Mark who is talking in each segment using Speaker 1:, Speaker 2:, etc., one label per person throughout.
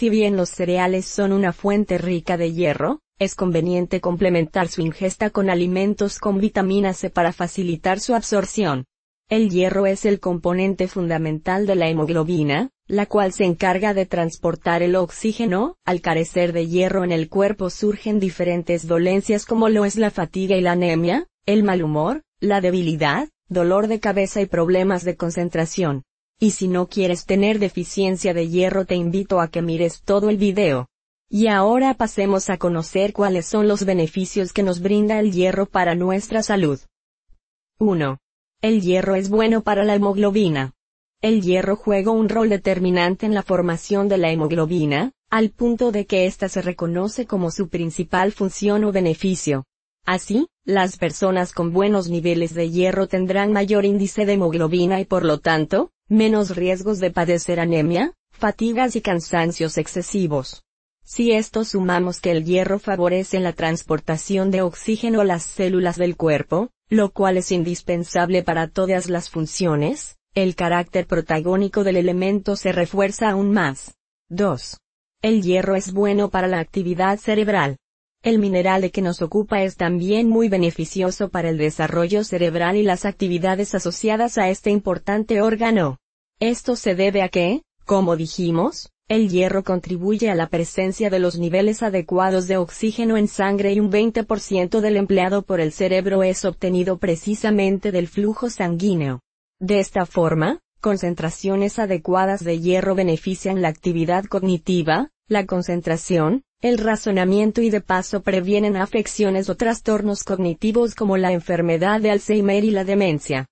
Speaker 1: Si bien los cereales son una fuente rica de hierro, es conveniente complementar su ingesta con alimentos con vitamina C para facilitar su absorción. El hierro es el componente fundamental de la hemoglobina, la cual se encarga de transportar el oxígeno, al carecer de hierro en el cuerpo surgen diferentes dolencias como lo es la fatiga y la anemia, el mal humor, la debilidad, dolor de cabeza y problemas de concentración. Y si no quieres tener deficiencia de hierro te invito a que mires todo el video. Y ahora pasemos a conocer cuáles son los beneficios que nos brinda el hierro para nuestra salud. 1. El hierro es bueno para la hemoglobina. El hierro juega un rol determinante en la formación de la hemoglobina, al punto de que ésta se reconoce como su principal función o beneficio. Así, las personas con buenos niveles de hierro tendrán mayor índice de hemoglobina y por lo tanto, menos riesgos de padecer anemia, fatigas y cansancios excesivos. Si esto sumamos que el hierro favorece la transportación de oxígeno a las células del cuerpo, lo cual es indispensable para todas las funciones, el carácter protagónico del elemento se refuerza aún más. 2. El hierro es bueno para la actividad cerebral. El mineral de que nos ocupa es también muy beneficioso para el desarrollo cerebral y las actividades asociadas a este importante órgano. Esto se debe a que, como dijimos, el hierro contribuye a la presencia de los niveles adecuados de oxígeno en sangre y un 20% del empleado por el cerebro es obtenido precisamente del flujo sanguíneo. De esta forma, concentraciones adecuadas de hierro benefician la actividad cognitiva, la concentración, el razonamiento y de paso previenen afecciones o trastornos cognitivos como la enfermedad de Alzheimer y la demencia.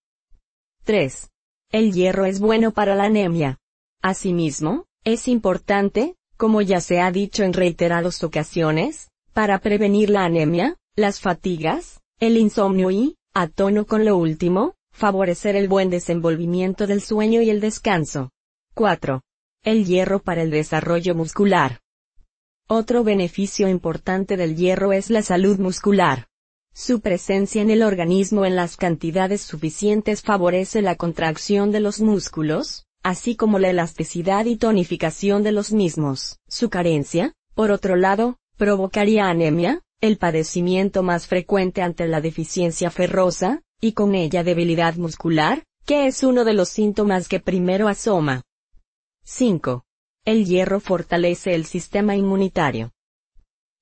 Speaker 1: 3. El hierro es bueno para la anemia. Asimismo, es importante, como ya se ha dicho en reiteradas ocasiones, para prevenir la anemia, las fatigas, el insomnio y, a tono con lo último, favorecer el buen desenvolvimiento del sueño y el descanso. 4. El hierro para el desarrollo muscular. Otro beneficio importante del hierro es la salud muscular. Su presencia en el organismo en las cantidades suficientes favorece la contracción de los músculos, así como la elasticidad y tonificación de los mismos. Su carencia, por otro lado, provocaría anemia, el padecimiento más frecuente ante la deficiencia ferrosa, y con ella debilidad muscular, que es uno de los síntomas que primero asoma. 5. El hierro fortalece el sistema inmunitario.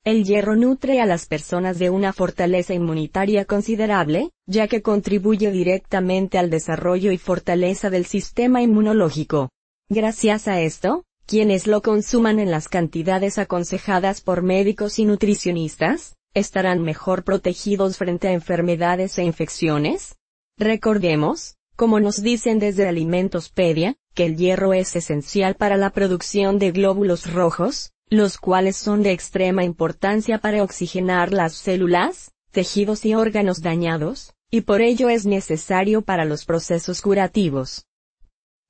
Speaker 1: El hierro nutre a las personas de una fortaleza inmunitaria considerable, ya que contribuye directamente al desarrollo y fortaleza del sistema inmunológico. Gracias a esto, quienes lo consuman en las cantidades aconsejadas por médicos y nutricionistas, estarán mejor protegidos frente a enfermedades e infecciones. Recordemos, como nos dicen desde Alimentospedia, que el hierro es esencial para la producción de glóbulos rojos, los cuales son de extrema importancia para oxigenar las células, tejidos y órganos dañados, y por ello es necesario para los procesos curativos.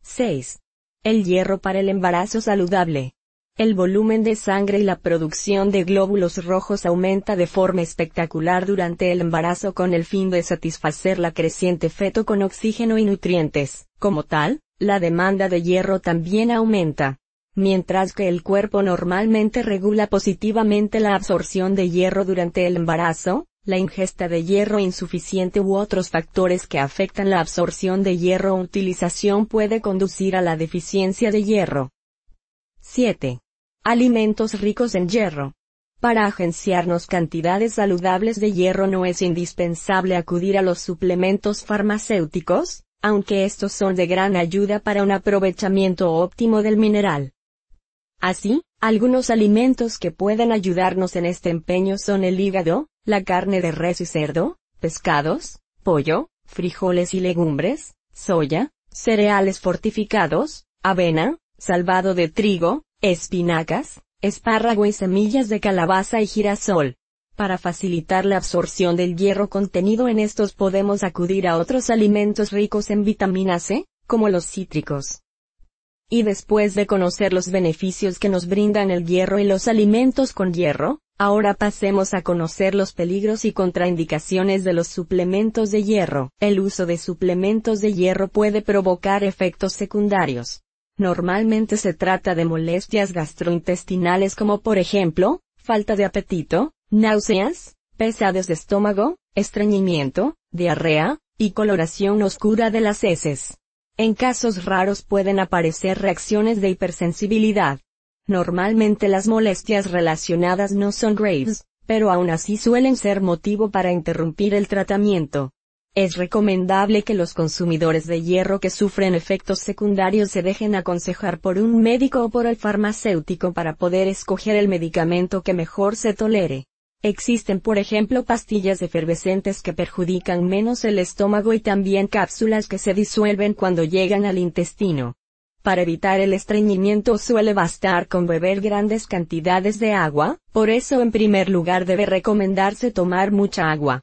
Speaker 1: 6. El hierro para el embarazo saludable. El volumen de sangre y la producción de glóbulos rojos aumenta de forma espectacular durante el embarazo con el fin de satisfacer la creciente feto con oxígeno y nutrientes. Como tal, la demanda de hierro también aumenta. Mientras que el cuerpo normalmente regula positivamente la absorción de hierro durante el embarazo, la ingesta de hierro insuficiente u otros factores que afectan la absorción de hierro o utilización puede conducir a la deficiencia de hierro. 7. Alimentos ricos en hierro. Para agenciarnos cantidades saludables de hierro no es indispensable acudir a los suplementos farmacéuticos, aunque estos son de gran ayuda para un aprovechamiento óptimo del mineral. Así, algunos alimentos que pueden ayudarnos en este empeño son el hígado, la carne de res y cerdo, pescados, pollo, frijoles y legumbres, soya, cereales fortificados, avena, salvado de trigo, espinacas, espárrago y semillas de calabaza y girasol. Para facilitar la absorción del hierro contenido en estos podemos acudir a otros alimentos ricos en vitamina C, como los cítricos. Y después de conocer los beneficios que nos brindan el hierro y los alimentos con hierro, ahora pasemos a conocer los peligros y contraindicaciones de los suplementos de hierro. El uso de suplementos de hierro puede provocar efectos secundarios. Normalmente se trata de molestias gastrointestinales como por ejemplo, falta de apetito, náuseas, pesades de estómago, estreñimiento, diarrea, y coloración oscura de las heces. En casos raros pueden aparecer reacciones de hipersensibilidad. Normalmente las molestias relacionadas no son graves, pero aún así suelen ser motivo para interrumpir el tratamiento. Es recomendable que los consumidores de hierro que sufren efectos secundarios se dejen aconsejar por un médico o por el farmacéutico para poder escoger el medicamento que mejor se tolere. Existen por ejemplo pastillas efervescentes que perjudican menos el estómago y también cápsulas que se disuelven cuando llegan al intestino. Para evitar el estreñimiento suele bastar con beber grandes cantidades de agua, por eso en primer lugar debe recomendarse tomar mucha agua.